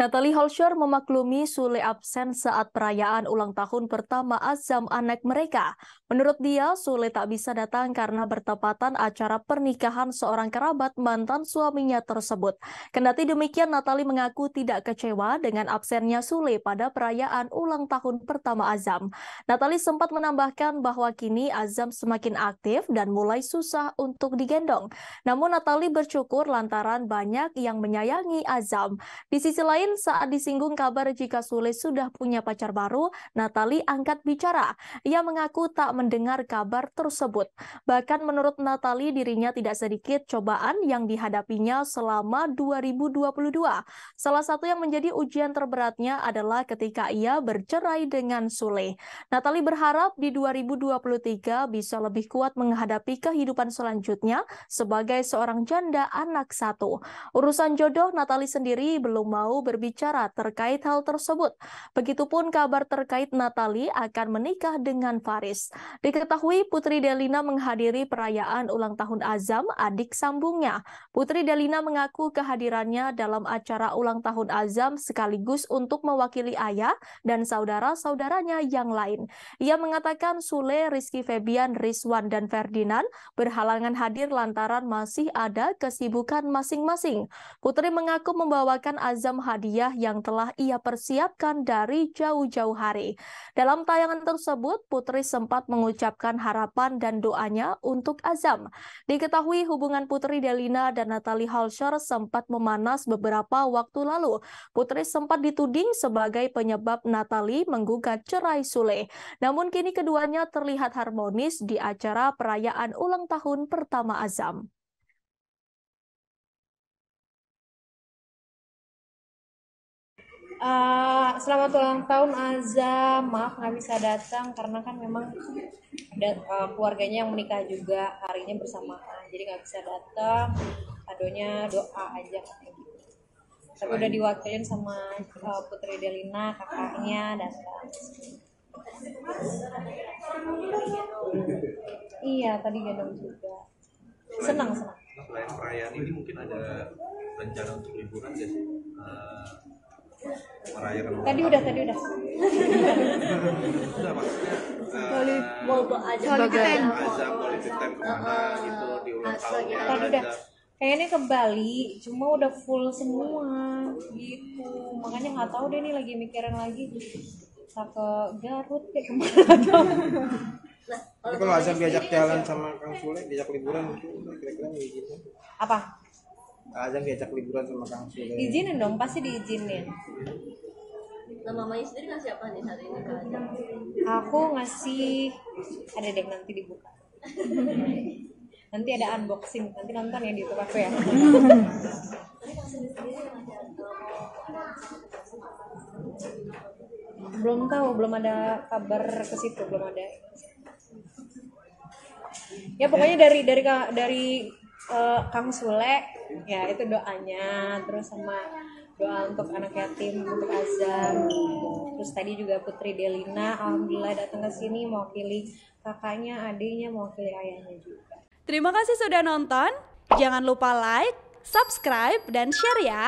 Natalie Holscher memaklumi Sule absen saat perayaan ulang tahun pertama azam anak mereka. Menurut dia, Sule tak bisa datang karena bertepatan acara pernikahan seorang kerabat mantan suaminya tersebut. Kendati demikian, Natalie mengaku tidak kecewa dengan absennya Sule pada perayaan ulang tahun pertama azam. Natalie sempat menambahkan bahwa kini azam semakin aktif dan mulai susah untuk digendong. Namun Natalie bersyukur lantaran banyak yang menyayangi azam. Di sisi lain, lain, saat disinggung kabar jika Sule sudah punya pacar baru, Natali angkat bicara. Ia mengaku tak mendengar kabar tersebut. Bahkan menurut Natali, dirinya tidak sedikit cobaan yang dihadapinya selama 2022. Salah satu yang menjadi ujian terberatnya adalah ketika ia bercerai dengan Sule. Natali berharap di 2023 bisa lebih kuat menghadapi kehidupan selanjutnya sebagai seorang janda anak satu. Urusan jodoh, Natali sendiri belum mau ber berbicara terkait hal tersebut. Begitupun kabar terkait Natali akan menikah dengan Faris. Diketahui Putri Delina menghadiri perayaan ulang tahun Azam, adik sambungnya. Putri Delina mengaku kehadirannya dalam acara ulang tahun Azam sekaligus untuk mewakili ayah dan saudara-saudaranya yang lain. Ia mengatakan Sule, Rizky Febian, Rizwan, dan Ferdinand berhalangan hadir lantaran masih ada kesibukan masing-masing. Putri mengaku membawakan Azam hadir hadiah yang telah ia persiapkan dari jauh-jauh hari. Dalam tayangan tersebut, Putri sempat mengucapkan harapan dan doanya untuk Azam. Diketahui hubungan Putri Delina dan Natalie Halsher sempat memanas beberapa waktu lalu. Putri sempat dituding sebagai penyebab Natalie menggugat cerai Sule. Namun kini keduanya terlihat harmonis di acara perayaan ulang tahun pertama Azam. uh, selamat ulang tahun Azam. maaf nggak bisa datang karena kan memang ada uh, keluarganya yang menikah juga hari ini bersamaan jadi nggak bisa datang adonya doa aja gitu. tapi udah diwakilin sama uh, Putri Delina kakaknya datang iya tadi gendong juga senang senang selain perayaan ini mungkin ada rencana untuk liburan ya? merayakan tadi udah tadi udah udah maksudnya mau aja politik kemana gitu di ulang nah, tadi udah kayaknya ke Bali cuma udah full semua gitu makanya nggak tahu deh nih lagi mikirin lagi tak ke Garut kayak kemana Nah, kalau Azam diajak kan jalan sama Kang Sule, diajak liburan itu kira-kira gitu. Apa? Azam diajak liburan sama Kang Sule. Izinin dong, pasti diizinin. Nah, mamanya sendiri ngasih apa nih hari ini ke Aku ngasih ada deh nanti dibuka. nanti ada unboxing, nanti nonton ya di YouTube aku ya. belum tahu, belum ada kabar ke situ, belum ada. Ya pokoknya dari dari dari uh, Kang Sule ya itu doanya terus sama doa untuk anak yatim untuk Azam terus tadi juga Putri Delina alhamdulillah datang ke sini mau pilih kakaknya adiknya mau pilih ayahnya juga terima kasih sudah nonton jangan lupa like subscribe dan share ya